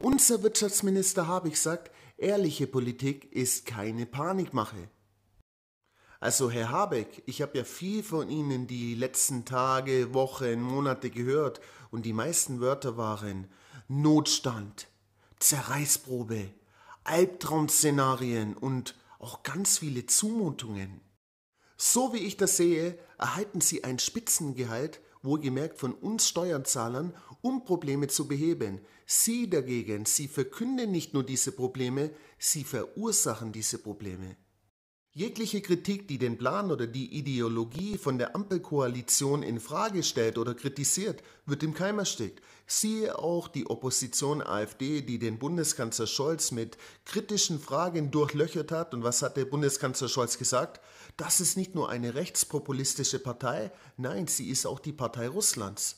Unser Wirtschaftsminister Habeck sagt, ehrliche Politik ist keine Panikmache. Also Herr Habeck, ich habe ja viel von Ihnen die letzten Tage, Wochen, Monate gehört und die meisten Wörter waren Notstand, Zerreißprobe, Albtraum-Szenarien und auch ganz viele Zumutungen. So wie ich das sehe, erhalten Sie ein Spitzengehalt wohlgemerkt von uns Steuerzahlern, um Probleme zu beheben. Sie dagegen, sie verkünden nicht nur diese Probleme, sie verursachen diese Probleme. Jegliche Kritik, die den Plan oder die Ideologie von der Ampelkoalition in Frage stellt oder kritisiert, wird im Keim erstickt. Siehe auch die Opposition AfD, die den Bundeskanzler Scholz mit kritischen Fragen durchlöchert hat. Und was hat der Bundeskanzler Scholz gesagt? Das ist nicht nur eine rechtspopulistische Partei, nein, sie ist auch die Partei Russlands.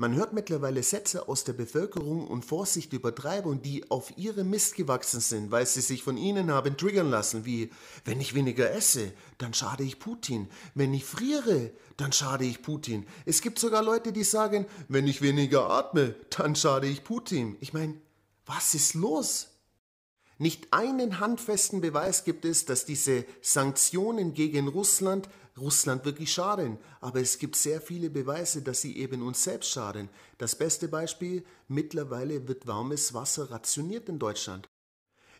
Man hört mittlerweile Sätze aus der Bevölkerung und Vorsicht Übertreibung, die auf ihre Mist gewachsen sind, weil sie sich von ihnen haben triggern lassen, wie wenn ich weniger esse, dann schade ich Putin, wenn ich friere, dann schade ich Putin. Es gibt sogar Leute, die sagen, wenn ich weniger atme, dann schade ich Putin. Ich meine, was ist los? Nicht einen handfesten Beweis gibt es, dass diese Sanktionen gegen Russland Russland wirklich schaden. Aber es gibt sehr viele Beweise, dass sie eben uns selbst schaden. Das beste Beispiel, mittlerweile wird warmes Wasser rationiert in Deutschland.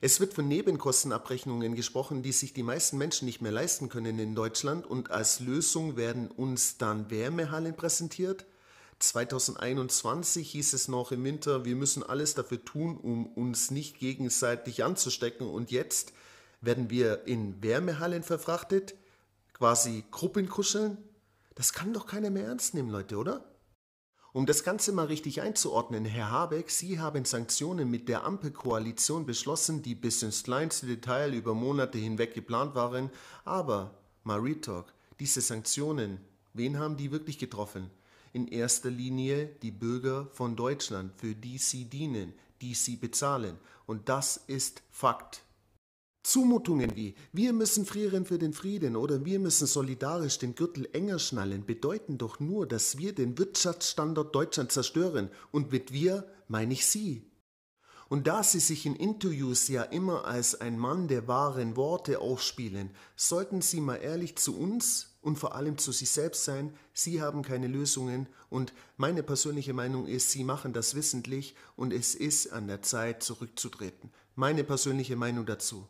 Es wird von Nebenkostenabrechnungen gesprochen, die sich die meisten Menschen nicht mehr leisten können in Deutschland und als Lösung werden uns dann Wärmehallen präsentiert, 2021 hieß es noch im Winter, wir müssen alles dafür tun, um uns nicht gegenseitig anzustecken. Und jetzt werden wir in Wärmehallen verfrachtet, quasi Gruppenkuscheln. Das kann doch keiner mehr ernst nehmen, Leute, oder? Um das Ganze mal richtig einzuordnen, Herr Habeck, Sie haben Sanktionen mit der Ampelkoalition beschlossen, die bis ins kleinste Detail über Monate hinweg geplant waren. Aber, mal Retalk, diese Sanktionen, wen haben die wirklich getroffen? in erster Linie die Bürger von Deutschland, für die sie dienen, die sie bezahlen. Und das ist Fakt. Zumutungen wie wir müssen frieren für den Frieden oder wir müssen solidarisch den Gürtel enger schnallen bedeuten doch nur, dass wir den Wirtschaftsstandort Deutschland zerstören. Und mit wir meine ich Sie, und da sie sich in Interviews ja immer als ein Mann der wahren Worte aufspielen, sollten sie mal ehrlich zu uns und vor allem zu sich selbst sein. Sie haben keine Lösungen und meine persönliche Meinung ist, sie machen das wissentlich und es ist an der Zeit zurückzutreten. Meine persönliche Meinung dazu.